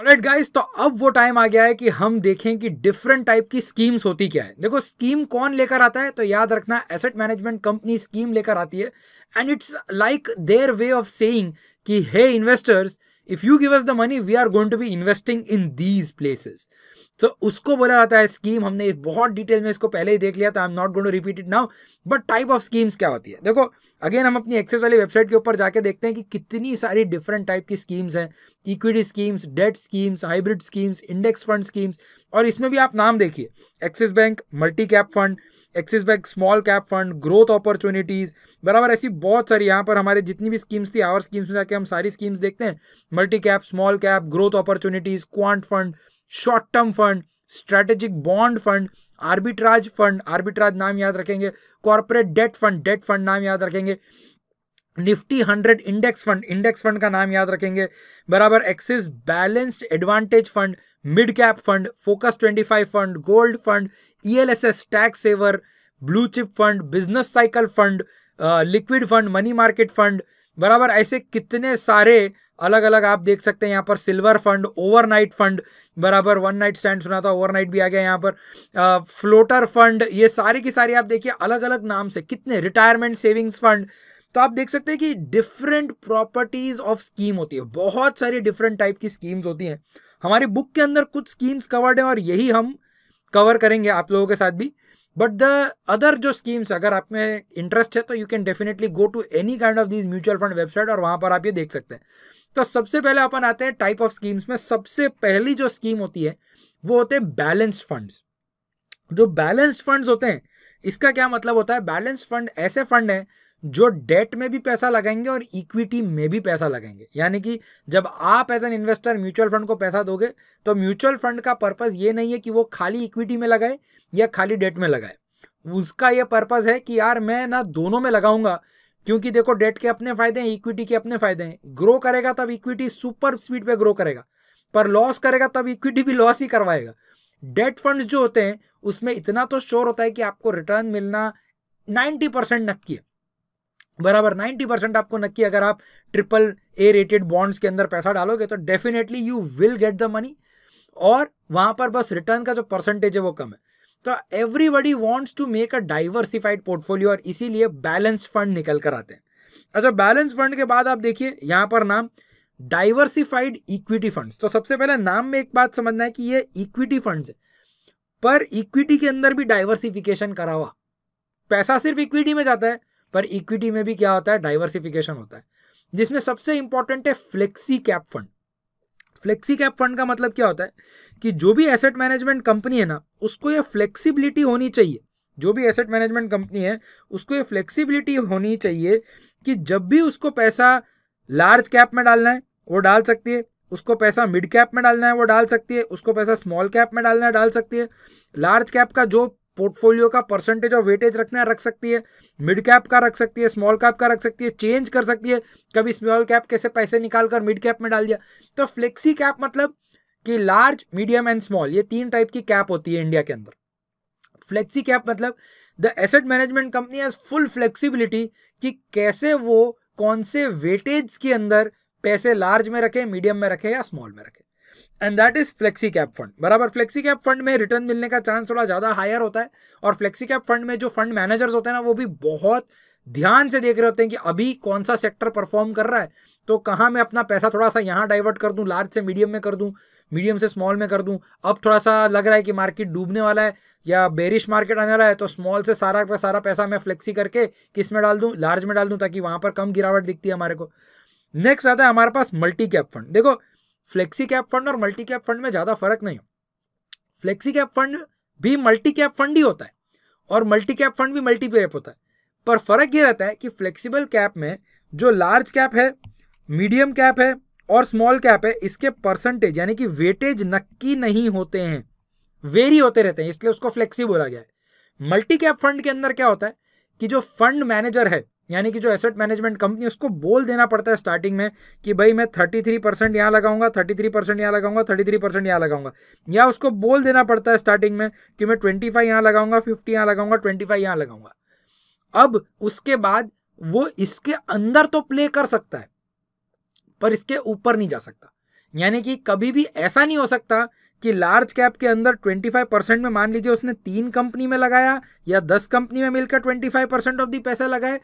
Alright guys तो अब वो टाइम आ गया है कि हम देखें कि डिफरेंट टाइप की स्कीम्स होती क्या है देखो स्कीम कौन लेकर आता है तो याद रखना एसेट मैनेजमेंट कंपनी स्कीम लेकर आती है and it's like their way of saying कि hey investors if you give us the money we are going to be investing in these places तो उसको बोला जाता है स्कीम हमने बहुत डिटेल में इसको पहले ही देख लिया था I am not going to repeat it now but type of schemes क्या होती है देखो अगेन हम अपनी एक्सेस वाली वेबसाइट के ऊपर जाके देखते हैं कि कितनी सारी डिफरेंट टाइप की स्कीम्स हैं equity schemes debt schemes hybrid schemes index fund schemes और इसमें भी आप नाम देखिए Axis bank multi cap fund Axis bank small cap fund growth opportunities बराबर ऐसी बहुत सारी यहाँ पर हमारे जितनी भी स्कीम्स थी आवर स्कीम्स में जाके हम सारी स्कीम्स देखते हैं multi cap small cap growth opportunities quant fund short term fund strategic bond fund arbitrage fund arbitrage नाम याद रखेंगे corporate debt fund debt fund नाम याद रखेंगे Nifty hundred index fund index fund का नाम याद रखेंगे बराबर Axis balanced advantage fund mid cap fund focus twenty five fund gold fund ELSS e tax saver blue chip fund business cycle fund liquid fund money market fund बराबर ऐसे कितने सारे अलग अलग आप देख सकते हैं यहाँ पर सिल्वर फंड ओवरनाइट फंड बराबर वन नाइट स्टैंड सुना था ओवरनाइट भी आ गया यहाँ पर आ, फ्लोटर फंड ये सारे की सारी आप देखिए अलग अलग नाम से कितने रिटायरमेंट सेविंग्स फंड तो आप देख सकते हैं कि डिफरेंट प्रॉपर्टीज ऑफ स्कीम होती है बहुत सारी डिफरेंट टाइप की स्कीम्स होती हैं हमारी बुक के अंदर कुछ स्कीम्स कवर्ड हैं और यही हम कवर करेंगे आप लोगों के साथ भी बट द अदर जो स्कीम्स अगर आप में इंटरेस्ट है तो you can definitely go to any kind of this mutual fund website और वहां पर आप ये देख सकते हैं तो सबसे पहले अपन आते हैं टाइप ऑफ स्कीम्स में सबसे पहली जो स्कीम होती है वो होते हैं बैलेंस्ड फंड्स जो बैलेंस्ड फंड्स होते हैं इसका क्या मतलब होता है बैलेंस फंड ऐसे फंड हैं जो डेट में भी पैसा लगाएंगे और इक्विटी में भी पैसा लगाएंगे यानी कि जब आप as an investor mutual fund को पैसा दोगे तो म्यूचुअल फंड का पर्पज़ ये नहीं है कि वो खाली इक्विटी में लगाए या खाली डेट में लगाए उसका यह पर्पज़ है कि यार मैं ना दोनों में लगाऊंगा क्योंकि देखो डेट के अपने फ़ायदे हैं इक्विटी के अपने फ़ायदे हैं ग्रो करेगा तब इक्विटी सुपर स्पीड पे ग्रो करेगा पर लॉस करेगा तब इक्विटी भी लॉस ही करवाएगा डेट फंड्स जो होते हैं उसमें इतना तो श्योर होता है कि आपको रिटर्न मिलना 90 परसेंट नक्की है बराबर 90 परसेंट आपको नक्की अगर आप ट्रिपल ए रेटेड बॉन्ड्स के अंदर पैसा डालोगे तो definitely you will get the money और वहां पर बस रिटर्न का जो परसेंटेज है वो कम है तो everybody wants to make a diversified portfolio और इसीलिए बैलेंस फंड निकल कर आते हैं अच्छा बैलेंस फंड के बाद आप देखिए यहाँ पर नाम डाइवर्सिफाइड इक्विटी फंड्स तो सबसे पहले नाम में एक बात समझना है कि ये इक्विटी फंड्स है पर इक्विटी के अंदर भी डाइवर्सिफिकेशन करा हुआ पैसा सिर्फ इक्विटी में जाता है पर इक्विटी में भी क्या होता है डाइवर्सिफिकेशन होता है जिसमें सबसे इंपॉर्टेंट है flexi cap fund flexi cap fund का मतलब क्या होता है कि जो भी एसेट मैनेजमेंट कंपनी है ना उसको ये फ्लेक्सिबिलिटी होनी चाहिए जो भी एसेट मैनेजमेंट कंपनी है उसको ये फ्लेक्सिबिलिटी होनी चाहिए कि जब भी उसको पैसा लार्ज कैप में डालना है वो डाल सकती है उसको पैसा मिड कैप में डालना है वो डाल सकती है उसको पैसा स्मॉल कैप में डालना है डाल सकती है लार्ज कैप का जो पोर्टफोलियो का परसेंटेज ऑफ वेटेज रखना है रख सकती है मिड कैप का रख सकती है स्मॉल कैप का रख सकती है चेंज कर सकती है कभी स्मॉल कैप कैसे पैसे निकाल कर मिड कैप में डाल दिया तो फ्लेक्सी कैप मतलब कि लार्ज मीडियम एंड स्मॉल ये तीन टाइप की कैप होती है इंडिया के अंदर फ्लेक्सी कैप मतलब the asset management company has full flexibility कि कैसे वो कौन से वेटेज के अंदर पैसे लार्ज में रखे मीडियम में रखे या स्मॉल में रखे and that is flexi cap fund बराबर फ्लेक्सी कैप फंड में रिटर्न मिलने का चांस थोड़ा ज़्यादा हायर होता है और फ्लेक्सी कैप फंड में जो फंड मैनेजर्स होते हैं ना वो भी बहुत ध्यान से देख रहे होते हैं कि अभी कौन सा सेक्टर परफॉर्म कर रहा है तो कहाँ मैं अपना पैसा थोड़ा सा यहाँ डाइवर्ट कर दूँ लार्ज से मीडियम में कर दूँ मीडियम से स्मॉल में कर दूं अब थोड़ा सा लग रहा है कि मार्केट डूबने वाला है या बेरिश मार्केट आने वाला है तो स्मॉल से सारा पे सारा पैसा मैं फ्लेक्सी करके किस में डाल दूँ लार्ज में डाल दूँ ताकि वहां पर कम गिरावट दिखती है हमारे को नेक्स्ट आता है हमारे पास मल्टी कैप फंड देखो फ्लेक्सी कैप फंड और मल्टी कैप फंड में ज़्यादा फर्क नहीं है फ्लेक्सी कैप फंड भी मल्टी कैप फंड ही होता है और मल्टी कैप फंड भी मल्टी कैप होता है पर फर्क ये रहता है कि फ्लेक्सिबल कैप में जो लार्ज कैप है मीडियम कैप है और स्मॉल कैप है इसके परसेंटेज यानी कि वेटेज नक्की नहीं होते हैं वेरी होते रहते हैं इसलिए उसको फ्लेक्सी बोला गया है मल्टी कैप फंड के अंदर क्या होता है कि जो फंड मैनेजर है यानी कि जो एसेट मैनेजमेंट कंपनी उसको बोल देना पड़ता है स्टार्टिंग में कि भाई मैं थर्टी थ्री परसेंट यहाँ लगाऊंगा थर्टी थ्री परसेंट यहाँ लगाऊंगा थर्टी थ्री परसेंट यहाँ लगाऊंगा या उसको बोल देना पड़ता है स्टार्टिंग में कि मैं ट्वेंटी फाइव यहाँ लगाऊंगा फिफ्टी यहाँ लगाऊंगा ट्वेंटी फाइव यहाँ लगाऊंगा अब उसके बाद वो इसके अंदर तो प्ले कर सकता है पर इसके ऊपर नहीं जा सकता यानी कि कभी भी ऐसा नहीं हो सकता कि लार्ज कैप के अंदर 25 परसेंट में मान लीजिए उसने तीन कंपनी में लगाया या दस कंपनी में मिलकर 25 परसेंट ऑफ दी पैसा लगाए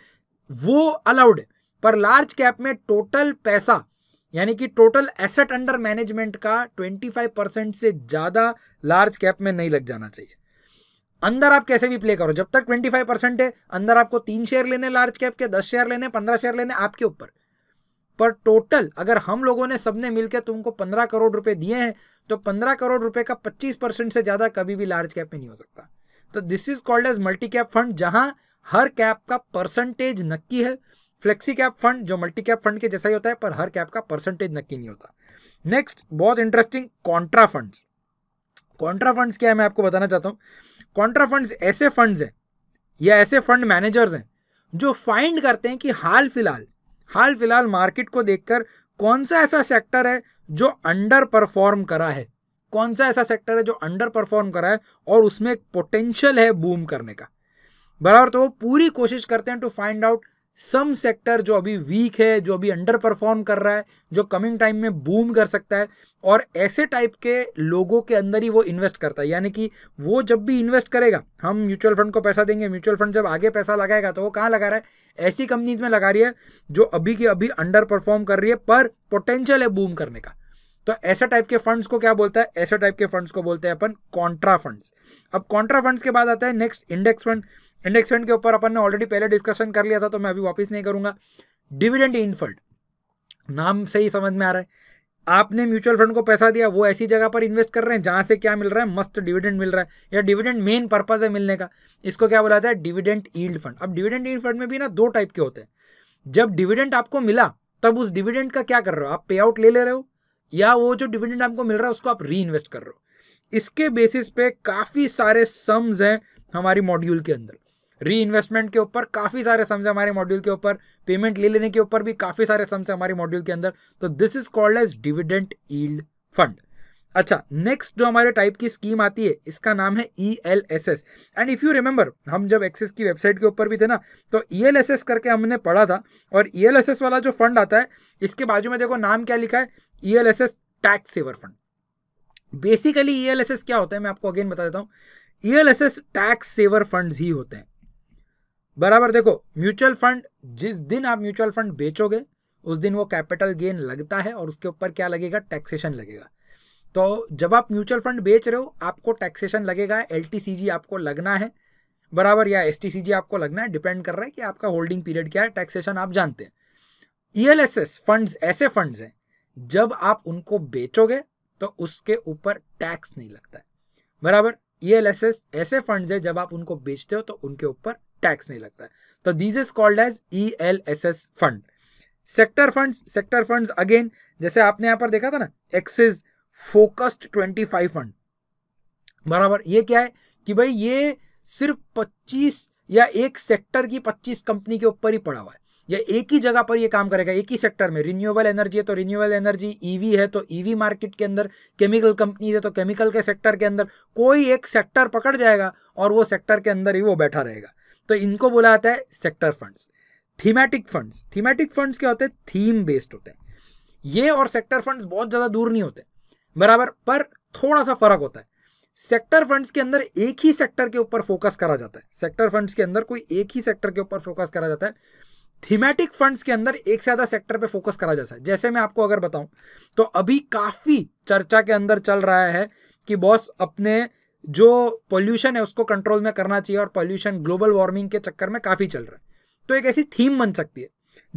वो अलाउड है पर लार्ज कैप में टोटल पैसा यानी कि टोटल एसेट अंडर मैनेजमेंट का 25 परसेंट से ज़्यादा लार्ज कैप में नहीं लग जाना चाहिए अंदर आप कैसे भी प्ले करो जब तक 25 परसेंट है अंदर आपको तीन शेयर लेने लार्ज कैप के दस शेयर लेने पंद्रह शेयर लेने आपके ऊपर पर टोटल अगर हम लोगों ने सबने मिलकर तुमको पंद्रह करोड़ रुपए दिए हैं तो पंद्रह करोड़ रुपए का पच्चीस परसेंट से ज़्यादा कभी भी लार्ज कैप में नहीं हो सकता तो this is called as multi cap fund जहां हर कैप का परसेंटेज नक्की है फ्लेक्सी कैप फंड जो मल्टी कैप फंड के जैसा ही होता है पर हर कैप का परसेंटेज नक्की नहीं होता नेक्स्ट बहुत interesting contra funds contra funds क्या है मैं आपको बताना चाहता हूँ कॉन्ट्रा फंड्स ऐसे फंड्स हैं या ऐसे फंड मैनेजर्स हैं जो फाइंड करते हैं कि हाल फिलहाल हाल फिलहाल मार्केट को देखकर कौन सा ऐसा सेक्टर है जो अंडर परफॉर्म करा है कौन सा ऐसा सेक्टर है जो अंडर परफॉर्म करा है और उसमें एक पोटेंशियल है बूम करने का बराबर तो वो पूरी कोशिश करते हैं to find out some sector जो अभी वीक है जो अभी अंडर परफॉर्म कर रहा है जो कमिंग टाइम में बूम कर सकता है और ऐसे टाइप के लोगों के अंदर ही वो इन्वेस्ट करता है यानी कि वो जब भी इन्वेस्ट करेगा हम म्यूचुअल फंड को पैसा देंगे म्यूचुअल फंड जब आगे पैसा लगाएगा तो वो कहाँ लगा रहा है ऐसी कंपनीज में लगा रही है जो अभी की अभी अंडर परफॉर्म कर रही है पर पोटेंशियल है बूम करने का तो ऐसे टाइप के फंड्स को क्या बोलता है ऐसे टाइप के फंड्स को बोलते हैं अपन कॉन्ट्रा फंड्स अब कॉन्ट्रा फंड्स के बाद आता है next index fund index fund के ऊपर अपन ने ऑलरेडी पहले डिस्कशन कर लिया था तो मैं अभी वापस नहीं करूंगा डिविडेंड इनफंड नाम से ही समझ में आ रहा है आपने म्यूचुअल फंड को पैसा दिया वो ऐसी जगह पर इन्वेस्ट कर रहे हैं जहाँ से क्या मिल रहा है मस्त डिविडेंड मिल रहा है या डिविडेंड मेन पर्पज है मिलने का इसको क्या बोला जाता है डिविडेंड ईल्ड फंड अब डिविडेंड ईल्ड फंड में भी ना दो टाइप के होते हैं जब डिविडेंड आपको मिला तब उस डिविडेंड का क्या कर रहे हो आप पे आउट ले ले रहे हो या वो जो डिविडेंड आपको मिल रहा है उसको आप री इन्वेस्ट कर रहे हो इसके बेसिस पे काफ़ी सारे सम्स हैं हमारी मॉड्यूल के अंदर री इन्वेस्टमेंट के ऊपर काफ़ी सारे सम्स हमारे मॉड्यूल के ऊपर पेमेंट ले लेने के ऊपर भी काफ़ी सारे सम्स हमारे मॉड्यूल के अंदर तो this is called as dividend yield fund अच्छा नेक्स्ट जो हमारे टाइप की स्कीम आती है इसका नाम है E L S S and if you remember हम जब एक्सेस की वेबसाइट के ऊपर भी थे ना तो ई एल एस एस करके हमने पढ़ा था और ई एल एस एस वाला जो फंड आता है इसके बाजू में देखो नाम क्या लिखा है E L S S tax saver fund basically E L S S क्या होता है मैं आपको अगेन बता देता हूँ E L S S tax saver fund ही होते हैं बराबर देखो म्यूचुअल फंड जिस दिन आप म्यूचुअल फंड बेचोगे उस दिन वो कैपिटल गेन लगता है और उसके ऊपर क्या लगेगा टैक्सेशन लगेगा तो जब आप म्यूचुअल फंड बेच रहे हो आपको टैक्सेशन लगेगा एल आपको लगना है बराबर या एस आपको लगना है डिपेंड कर रहा है कि आपका होल्डिंग पीरियड क्या है टैक्सेशन आप जानते हैं E L S S funds ऐसे फंड्स हैं जब आप उनको बेचोगे तो उसके ऊपर टैक्स नहीं लगता है बराबर ई एल एस एस ऐसे फंड्स हैं जब आप उनको बेचते हो तो उनके ऊपर टैक्स नहीं लगता तो these is called as E L S S fund sector funds sector funds again जैसे आपने यहां पर देखा था ना Axis focused twenty five fund बराबर ये क्या है कि भाई ये सिर्फ पच्चीस या एक सेक्टर की पच्चीस कंपनी के ऊपर ही पड़ा हुआ है या एक ही जगह पर ये काम करेगा एक ही सेक्टर में रिन्यूएबल एनर्जी है तो रिन्यूएबल एनर्जी ईवी है तो ईवी e मार्केट के अंदर केमिकल कंपनी है तो केमिकल के सेक्टर के अंदर कोई एक सेक्टर पकड़ जाएगा और वो सेक्टर के अंदर ही वो बैठा रहेगा तो इनको बोला जाता है sector funds thematic funds thematic funds क्या होते हैं थीम बेस्ड होते हैं ये और सेक्टर फंड्स बहुत ज़्यादा दूर नहीं होते बराबर पर थोड़ा सा फर्क होता है सेक्टर फंड्स के अंदर एक ही सेक्टर के ऊपर फोकस करा जाता है सेक्टर फंड्स के अंदर कोई एक ही सेक्टर के ऊपर फोकस करा जाता है थीमेटिक फंड्स के अंदर एक से ज़्यादा सेक्टर पे फोकस करा जाता है जैसे मैं आपको अगर बताऊं तो अभी काफ़ी चर्चा के अंदर चल रहा है कि बॉस अपने जो पॉल्यूशन है उसको कंट्रोल में करना चाहिए और पॉल्यूशन ग्लोबल वार्मिंग के चक्कर में काफ़ी चल रहा है तो एक ऐसी थीम बन सकती है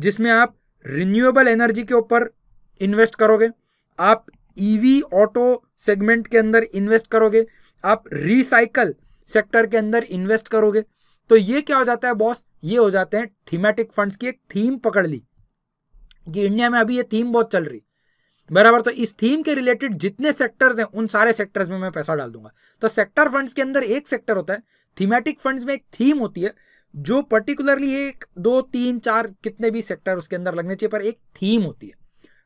जिसमें आप रिन्यूएबल एनर्जी के ऊपर इन्वेस्ट करोगे आप ईवी ऑटो सेगमेंट के अंदर इन्वेस्ट करोगे आप रिसाइकल सेक्टर के अंदर इन्वेस्ट करोगे तो ये क्या हो जाता है बॉस ये हो जाते हैं थीमेटिक फंड्स की एक थीम पकड़ ली कि इंडिया में अभी ये थीम बहुत चल रही बराबर तो इस थीम के रिलेटेड जितने सेक्टर्स हैं उन सारे सेक्टर्स में मैं पैसा डाल दूंगा तो सेक्टर फंड्स के अंदर एक सेक्टर होता है थीमेटिक फंड्स में एक थीम होती है जो पर्टिकुलरली एक दो तीन चार कितने भी सेक्टर उसके अंदर लगने चाहिए पर एक थीम होती है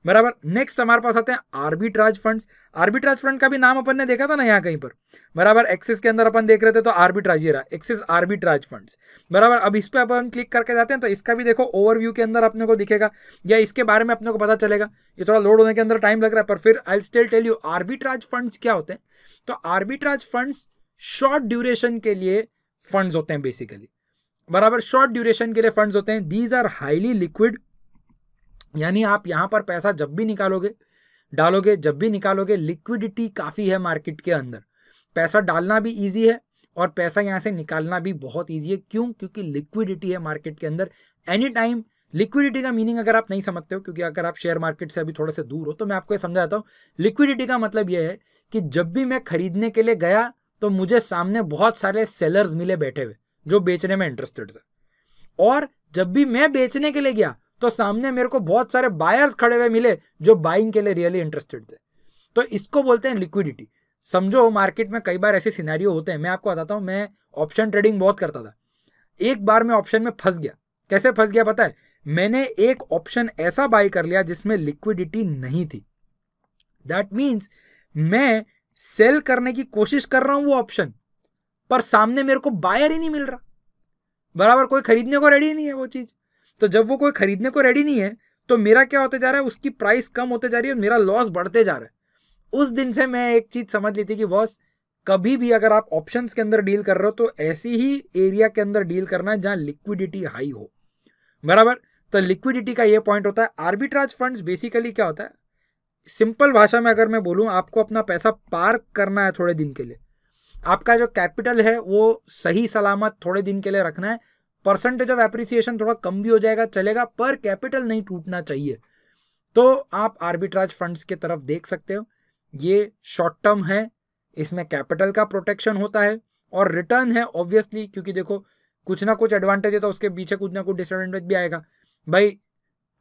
बराबर नेक्स्ट हमारे पास आते हैं आर्बिट्राज फंड्स आर्बिट्राज फंड का भी नाम अपन ने देखा था ना यहाँ कहीं पर बराबर एक्सेस के अंदर अपन देख रहे थे तो आर्बिट्राज ये रहा एक्सेस आर्बिट्राज फंड्स बराबर अब इस पर अपन क्लिक करके जाते हैं तो इसका भी देखो ओवरव्यू के अंदर अपने को दिखेगा या इसके बारे में अपने को पता चलेगा ये थोड़ा लोड होने के अंदर टाइम लग रहा है पर फिर I still tell you arbitrage funds क्या होते हैं तो आर्बिट्राज फंड्स शॉर्ट ड्यूरेशन के लिए फंड्स होते हैं बेसिकली बराबर शॉर्ट ड्यूरेशन के लिए फंड्स होते हैं दीज आर हाईली लिक्विड यानी आप यहाँ पर पैसा जब भी निकालोगे डालोगे जब भी निकालोगे लिक्विडिटी काफ़ी है मार्केट के अंदर पैसा डालना भी ईजी है और पैसा यहाँ से निकालना भी बहुत ईजी है क्यों क्योंकि लिक्विडिटी है मार्केट के अंदर एनी टाइम लिक्विडिटी का मीनिंग अगर आप नहीं समझते हो क्योंकि अगर आप शेयर मार्केट से अभी थोड़ा से दूर हो तो मैं आपको ये समझाता हूँ लिक्विडिटी का मतलब यह है कि जब भी मैं खरीदने के लिए गया तो मुझे सामने बहुत सारे सेलर्स मिले बैठे हुए जो बेचने में इंटरेस्टेड थे और जब भी मैं बेचने के लिए गया तो सामने मेरे को बहुत सारे बायर्स खड़े हुए मिले जो बाइंग के लिए रियली इंटरेस्टेड थे तो इसको बोलते हैं लिक्विडिटी समझो मार्केट में कई बार ऐसे सिनारियो होते हैं मैं आपको बताता हूँ मैं ऑप्शन ट्रेडिंग बहुत करता था एक बार मैं ऑप्शन में फंस गया कैसे फंस गया पता है मैंने एक ऑप्शन ऐसा बाय कर लिया जिसमें लिक्विडिटी नहीं थी दैट मीन्स मैं सेल करने की कोशिश कर रहा हूं वो ऑप्शन पर सामने मेरे को बायर ही नहीं मिल रहा बराबर कोई खरीदने को रेडी नहीं है वो चीज तो जब वो कोई खरीदने को रेडी नहीं है तो मेरा क्या होता जा रहा है उसकी प्राइस कम होते जा रही है और मेरा लॉस बढ़ते जा रहा है उस दिन से मैं एक चीज़ समझ ली थी कि बॉस कभी भी अगर आप ऑप्शन के अंदर डील कर रहे हो तो ऐसी ही एरिया के अंदर डील करना है जहाँ लिक्विडिटी हाई हो बराबर तो लिक्विडिटी का ये पॉइंट होता है आर्बिट्राज फंड्स बेसिकली क्या होता है सिंपल भाषा में अगर मैं बोलूँ आपको अपना पैसा पार्क करना है थोड़े दिन के लिए आपका जो कैपिटल है वो सही सलामत थोड़े दिन के लिए रखना है परसेंटेज ऑफ एप्रिसिएशन थोड़ा कम भी हो जाएगा चलेगा पर कैपिटल नहीं टूटना चाहिए तो आप आर्बिट्राज फंड्स के तरफ देख सकते हो ये शॉर्ट टर्म है इसमें कैपिटल का प्रोटेक्शन होता है और रिटर्न है ऑब्वियसली क्योंकि देखो कुछ ना कुछ एडवांटेज है तो उसके पीछे कुछ ना कुछ डिसएडवांटेज भी आएगा भाई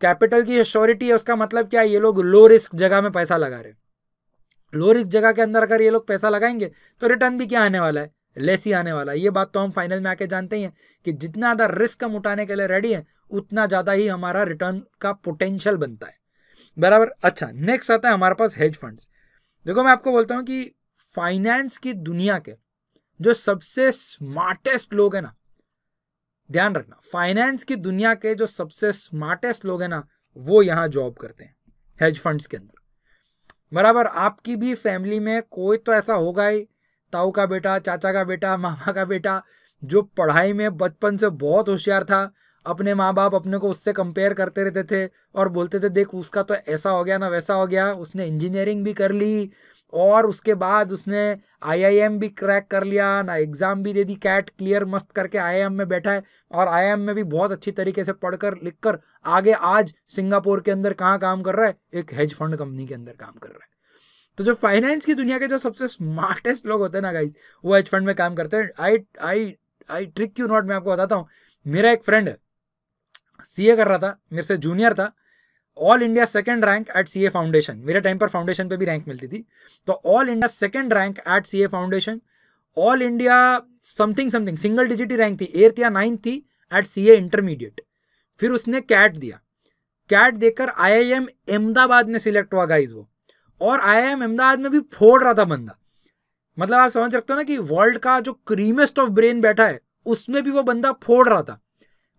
कैपिटल की श्योरिटी है उसका मतलब क्या है ये लोग लो रिस्क जगह में पैसा लगा रहे लो रिस्क जगह के अंदर अगर ये लोग पैसा लगाएंगे तो रिटर्न भी क्या आने वाला है लेस ही आने वाला है ये बात तो हम फाइनल में आके जानते ही हैं कि जितना ज़्यादा रिस्क हम उठाने के लिए रेडी हैं उतना ज़्यादा ही हमारा रिटर्न का पोटेंशियल बनता है बराबर अच्छा नेक्स्ट आता है हमारे पास हेज फंड्स देखो मैं आपको बोलता हूँ कि फाइनेंस की दुनिया के जो सबसे स्मार्टेस्ट लोग हैं ना ध्यान रखना फाइनेंस की दुनिया के जो सबसे स्मार्टेस्ट लोग हैं ना वो यहाँ जॉब करते हैं हेज फंड्स के अंदर बराबर आपकी भी फैमिली में कोई तो ऐसा होगा ही ताऊ का बेटा चाचा का बेटा मामा का बेटा जो पढ़ाई में बचपन से बहुत होशियार था अपने माँ बाप अपने को उससे कंपेयर करते रहते थे और बोलते थे देख उसका तो ऐसा हो गया ना वैसा हो गया उसने इंजीनियरिंग भी कर ली और उसके बाद उसने आईआईएम भी क्रैक कर लिया ना एग्ज़ाम भी दे दी कैट क्लियर मस्त करके आईआईएम में बैठा है और आईआईएम में भी बहुत अच्छी तरीके से पढ़कर लिखकर आगे आज सिंगापुर के अंदर कहाँ काम कर रहा है एक हेज फंड कंपनी के अंदर काम कर रहा है तो जो फाइनेंस की दुनिया के जो सबसे स्मार्टेस्ट लोग होते हैं ना गाइज वो हेज फंड में काम करते हैं I I I trick you not मैं आपको बताता हूँ मेरा एक फ्रेंड सी कर रहा था मेरे से जूनियर था all India second rank eight सी फाउंडेशन मेरे टाइम पर फाउंडेशन पे भी रैंक मिलती थी तो all India second rank eight सी foundation all India something something single digit ही रैंक थी एर्थ या नाइन्थ थी एट सी इंटरमीडिएट फिर उसने कैट दिया कैट देकर आई आई एम अहमदाबाद में सिलेक्ट हुआ गाइज वो और आई एम अहमदाबाद में भी फोड़ रहा था बंदा मतलब आप समझ सकते हो ना कि वर्ल्ड का जो क्रीमेस्ट ऑफ ब्रेन बैठा है उसमें भी वो बंदा फोड़ रहा था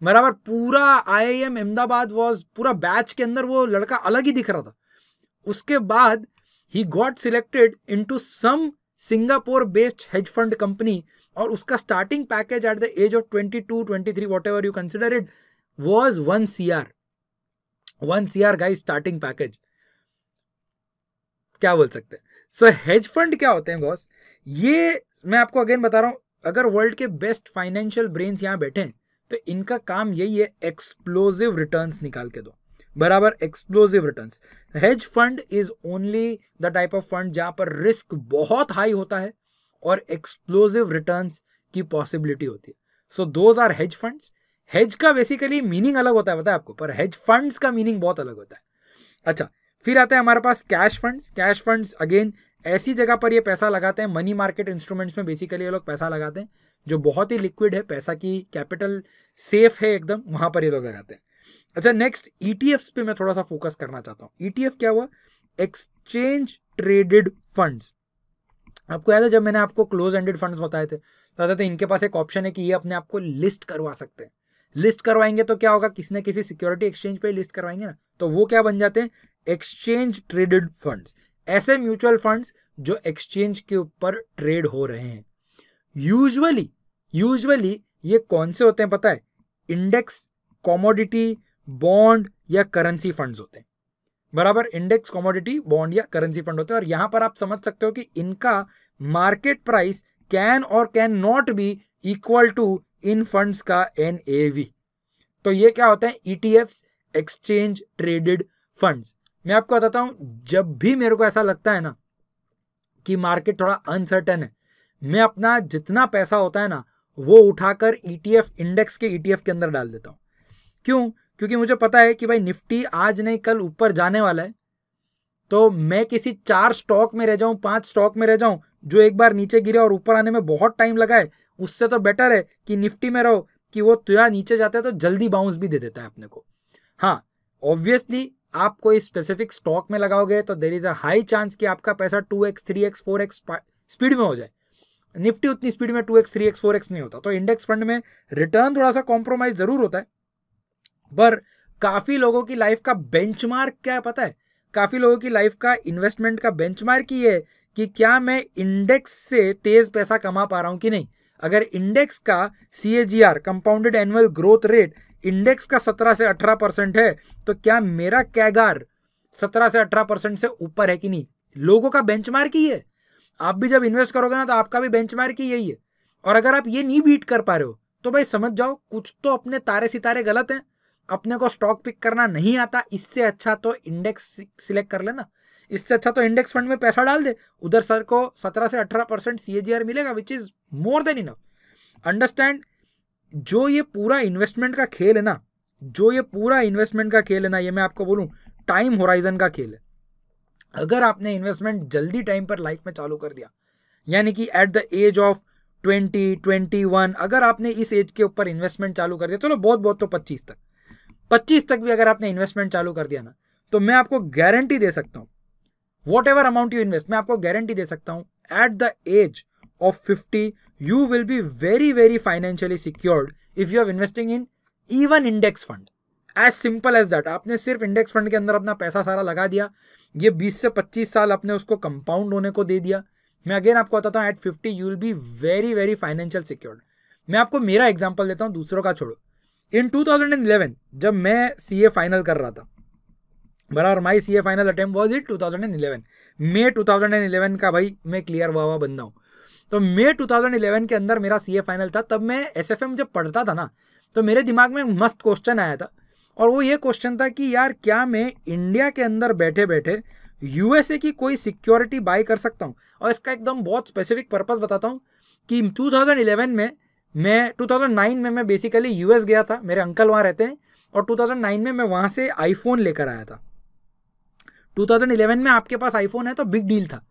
बराबर पूरा आई एम अहमदाबाद वॉज पूरा बैच के अंदर वो लड़का अलग ही दिख रहा था उसके बाद ही got selected into some Singapore based hedge fund company और उसका starting package at the age of twenty two twenty three whatever you consider it was one C R one C R guy starting package क्या बोल सकते हैं सो hedge fund क्या होते हैं boss ये मैं आपको अगेन बता रहा हूँ अगर वर्ल्ड के बेस्ट फाइनेंशियल ब्रेन्स यहाँ बैठे हैं तो इनका काम यही है एक्सप्लोजिव रिटर्न निकाल के दो बराबर explosive return hedge fund is only the type of fund जहां पर रिस्क बहुत हाई होता है और एक्सप्लोजिव रिटर्न की पॉसिबिलिटी होती है so those are hedge funds hedge का बेसिकली मीनिंग अलग होता है पता है आपको पर हेज फंड्स का मीनिंग बहुत अलग होता है अच्छा फिर आता है हमारे पास cash funds cash funds again ऐसी जगह पर ये पैसा लगाते हैं मनी मार्केट इंस्ट्रूमेंट्स में बेसिकली ये लोग पैसा लगाते हैं जो बहुत ही लिक्विड है पैसा की कैपिटल सेफ है एकदम वहाँ पर ये लोग लगाते हैं अच्छा नेक्स्ट ई e पे मैं थोड़ा सा फोकस करना चाहता हूँ ई e क्या हुआ एक्सचेंज ट्रेडेड फंड्स आपको याद है जब मैंने आपको क्लोज एंडेड फंड्स बताए थे तो बताते इनके पास एक ऑप्शन है कि ये अपने आप को लिस्ट करवा सकते हैं लिस्ट करवाएंगे तो क्या होगा किसी ना किसी सिक्योरिटी एक्सचेंज पे लिस्ट करवाएंगे ना तो वो क्या बन जाते हैं एक्सचेंज ट्रेडेड फंड्स ऐसे म्यूचुअल फंड्स जो एक्सचेंज के ऊपर ट्रेड हो रहे हैं यूजुअली यूजुअली ये कौन से होते हैं पता है इंडेक्स कॉमोडिटी बॉन्ड या करेंसी फंड्स होते हैं बराबर इंडेक्स कॉमोडिटी बॉन्ड या करेंसी फंड होते हैं और यहां पर आप समझ सकते हो कि इनका मार्केट प्राइस कैन और can not be equal to इन फंड्स का एन तो ये क्या होते हैं ई एक्सचेंज ट्रेडेड फंड्स मैं आपको बताता हूँ जब भी मेरे को ऐसा लगता है ना कि मार्केट थोड़ा अनसर्टन है मैं अपना जितना पैसा होता है ना वो उठाकर ईटीएफ e इंडेक्स के ईटीएफ e के अंदर डाल देता हूँ क्यों क्योंकि मुझे पता है कि भाई निफ्टी आज नहीं कल ऊपर जाने वाला है तो मैं किसी चार स्टॉक में रह जाऊं पांच स्टॉक में रह जाऊं जो एक बार नीचे गिरे और ऊपर आने में बहुत टाइम लगा है उससे तो बेटर है कि निफ्टी में रहो कि वो तुरा नीचे जाता है तो जल्दी बाउंस भी दे देता है अपने को हाँ ऑब्वियसली आप कोई स्पेसिफिक स्टॉक में लगाओगे तो there is a high chance कि आपका पैसा two X three X four X speed में हो जाए निफ्टी उतनी स्पीड में two X three X four X नहीं होता तो इंडेक्स फंड में रिटर्न थोड़ा सा कॉम्प्रोमाइज ज़रूर होता है पर काफ़ी लोगों की लाइफ का बेंचमार्क क्या है पता है काफ़ी लोगों की लाइफ का इन्वेस्टमेंट का बेंच मार्क ये है कि क्या मैं इंडेक्स से तेज़ पैसा कमा पा रहा हूं कि नहीं अगर इंडेक्स का C compounded annual growth rate index का सत्रह से अठारह परसेंट है तो क्या मेरा कैगार सत्रह से अठारह परसेंट से ऊपर है कि नहीं लोगों का बेंचमार्क ही है आप भी जब इन्वेस्ट करोगे ना तो आपका भी बेंचमार्क ही यही है और अगर आप ये नहीं बीट कर पा रहे हो तो भाई समझ जाओ कुछ तो अपने तारे सितारे गलत हैं अपने को स्टॉक पिक करना नहीं आता इससे अच्छा तो इंडेक्स सिलेक्ट कर लेना इससे अच्छा तो इंडेक्स फंड में पैसा डाल दे उधर सर को सत्रह से अठारह परसेंट सी मिलेगा which is more than enough understand जो ये पूरा इन्वेस्टमेंट का खेल है ना जो ये पूरा इन्वेस्टमेंट का खेल है ना ये मैं आपको बोलूँ टाइम होराइजन का खेल है अगर आपने इन्वेस्टमेंट जल्दी टाइम पर लाइफ में चालू कर दिया यानी कि at the age of twenty twenty one अगर आपने इस एज के ऊपर इन्वेस्टमेंट चालू कर दिया चलो बहुत बहुत तो पच्चीस तक पच्चीस तक भी अगर आपने इन्वेस्टमेंट चालू कर दिया ना तो मैं आपको गारंटी दे सकता हूँ whatever amount you invest मैं आपको गारंटी दे सकता हूँ at the age of fifty you will be very, very financially secured if you are investing in even index fund. As simple as that आपने सिर्फ इंडेक्स फंड के अंदर अपना पैसा सारा लगा दिया ये 20 से 25 साल आपने उसको कंपाउंड होने को दे दिया मैं अगेन आपको बताता हूँ at 50 you will be very very financial secured मैं आपको मेरा एग्जाम्पल देता हूँ दूसरों का छोड़ो इन 2011 जब मैं सी ए फाइनल कर रहा था बराबर my C A final attempt was it 2011 मई 2011 का भाई मैं क्लियर हुआ हुआ बंदा हूँ तो मे 2011 के अंदर मेरा सीए फाइनल था तब मैं एसएफएम जब पढ़ता था ना तो मेरे दिमाग में मस्त क्वेश्चन आया था और वो ये क्वेश्चन था कि यार क्या मैं इंडिया के अंदर बैठे बैठे यूएसए की कोई सिक्योरिटी बाय कर सकता हूँ और इसका एकदम बहुत स्पेसिफिक पर्पज़ बताता हूँ कि 2011 में मैं 2009 में मैं बेसिकली यूएस गया था मेरे अंकल वहाँ रहते हैं और 2009 में मैं वहाँ से आईफोन लेकर आया था 2011 में आपके पास आईफोन है तो बिग डील था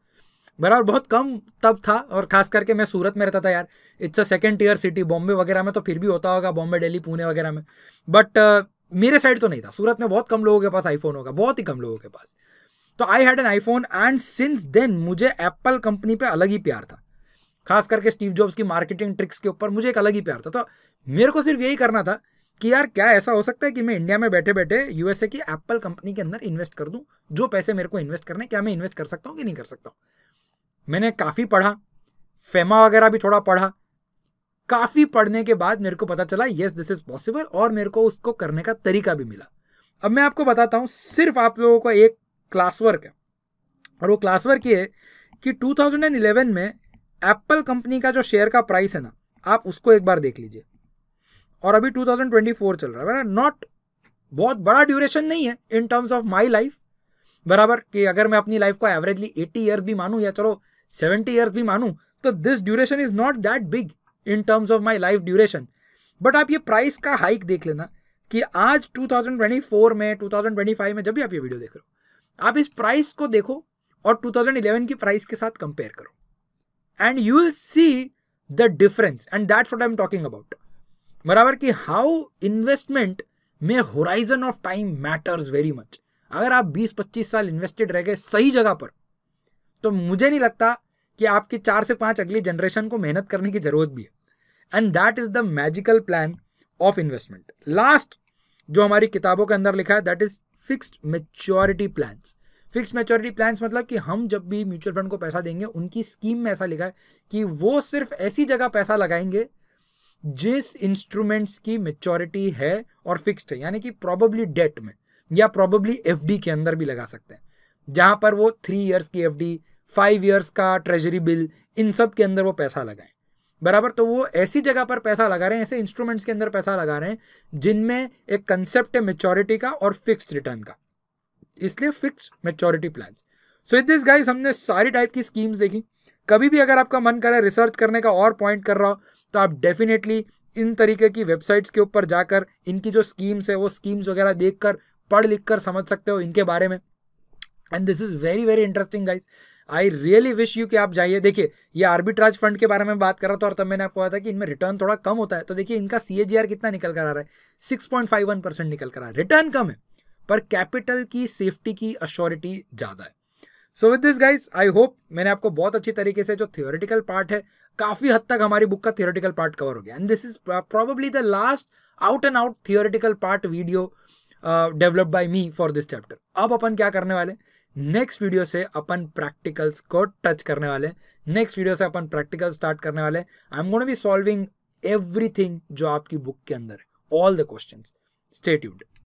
बराबर बहुत कम तब था और खास करके मैं सूरत में रहता था यार it's a second tier city Bombay वगैरह में तो फिर भी होता होगा बॉम्बे डेली पुणे वगैरह में बट uh, मेरे साइड तो नहीं था सूरत में बहुत कम लोगों के पास आईफोन होगा बहुत ही कम लोगों के पास तो I had an iPhone and since then मुझे एप्पल कंपनी पर अलग ही प्यार था खास करके स्टीव जॉब्स की मार्केटिंग ट्रिक्स के ऊपर मुझे एक अलग ही प्यार था तो मेरे को सिर्फ यही करना था कि यार क्या ऐसा हो सकता है कि मैं इंडिया में बैठे बैठे यूएसए की एप्पल कंपनी के अंदर इन्वेस्ट कर दूं जो पैसे मेरे को इन्वेस्ट करने क्या मैं इन्वेस्ट कर सकता हूँ कि नहीं कर सकता हूँ मैंने काफ़ी पढ़ा फेमा वगैरह भी थोड़ा पढ़ा काफ़ी पढ़ने के बाद मेरे को पता चला येस दिस इज़ पॉसिबल और मेरे को उसको करने का तरीका भी मिला अब मैं आपको बताता हूँ सिर्फ आप लोगों का एक क्लासवर्क है और वो क्लासवर्क ये है कि 2011 में एप्पल कंपनी का जो शेयर का प्राइस है ना आप उसको एक बार देख लीजिए और अभी 2024 चल रहा है नॉट बहुत बड़ा ड्यूरेशन नहीं है in terms of my life बराबर कि अगर मैं अपनी लाइफ को एवरेजली 80 ईयर्स भी मानूँ या चलो सेवेंटी ईयर्स भी मानूँ तो this duration is not that big in terms of my life duration but आप ये प्राइस का हाइक देख लेना कि आज 2024 में 2025 में जब भी आप ये वीडियो देख रहे हो आप इस प्राइस को देखो और 2011 की प्राइस के साथ कंपेयर करो and you will see the difference and that's what I am talking about बराबर कि हाउ इन्वेस्टमेंट में horizon of time matters very much अगर आप 20-25 साल इन्वेस्टेड रह गए सही जगह पर तो मुझे नहीं लगता कि आपकी चार से पांच अगली जनरेशन को मेहनत करने की ज़रूरत भी है and that is the magical plan of investment last जो हमारी किताबों के अंदर लिखा है that is fixed maturity plans fix maturity plans मतलब कि हम जब भी म्यूचुअल फंड को पैसा देंगे उनकी स्कीम में ऐसा लिखा है कि वो सिर्फ ऐसी जगह पैसा लगाएंगे जिस इंस्ट्रूमेंट्स की मेच्योरिटी है और फिक्स्ड है यानी कि प्रॉबेबली डेट में या प्रॉबेबली एफ के अंदर भी लगा सकते हैं जहां पर वो थ्री ईयर्स की एफ फाइव ईयर्स का ट्रेजरी बिल इन सब के अंदर वो पैसा लगाएं बराबर तो वो ऐसी जगह पर पैसा लगा रहे हैं ऐसे इंस्ट्रूमेंट्स के अंदर पैसा लगा रहे हैं जिनमें एक कंसेप्ट है मेच्योरिटी का और फिक्स रिटर्न का इसलिए फिक्स मेच्योरिटी प्लान सो इथ दिस गाइज हमने सारी टाइप की स्कीम्स देखी कभी भी अगर आपका मन करे रिसर्च करने का और पॉइंट कर रहा हो तो आप डेफिनेटली इन तरीके की वेबसाइट्स के ऊपर जाकर इनकी जो स्कीम्स है वो स्कीम्स वगैरह देखकर पढ़ लिख कर समझ सकते हो इनके बारे में and this is very very interesting guys I really wish you कि आप जाइए देखिए ये आर्बिट्राज फंड के बारे में बात कर रहा था और तब मैंने आपको कहा था कि इनमें रिटर्न थोड़ा कम होता है तो देखिए इनका सी कितना निकल कर आ रहा है six point five one percent निकल कर आ रहा है रिटर्न कम है पर कैपिटल की सेफ्टी की अश्योरिटी ज़्यादा है so with this guys I hope मैंने आपको बहुत अच्छी तरीके से जो थियोरिटिकल पार्ट है काफ़ी हद तक हमारी बुक का थियोरिटिकल पार्ट कवर हो गया and this is probably the last out and out theoretical part video develop by me for this chapter अब अपन क्या करने वाले हैं नेक्स्ट वीडियो से अपन प्रैक्टिकल्स को टच करने वाले नेक्स्ट वीडियो से अपन प्रैक्टिकल स्टार्ट करने वाले I am gonna be solving everything जो आपकी बुक के अंदर है ऑल द क्वेश्चन स्टेट्यूड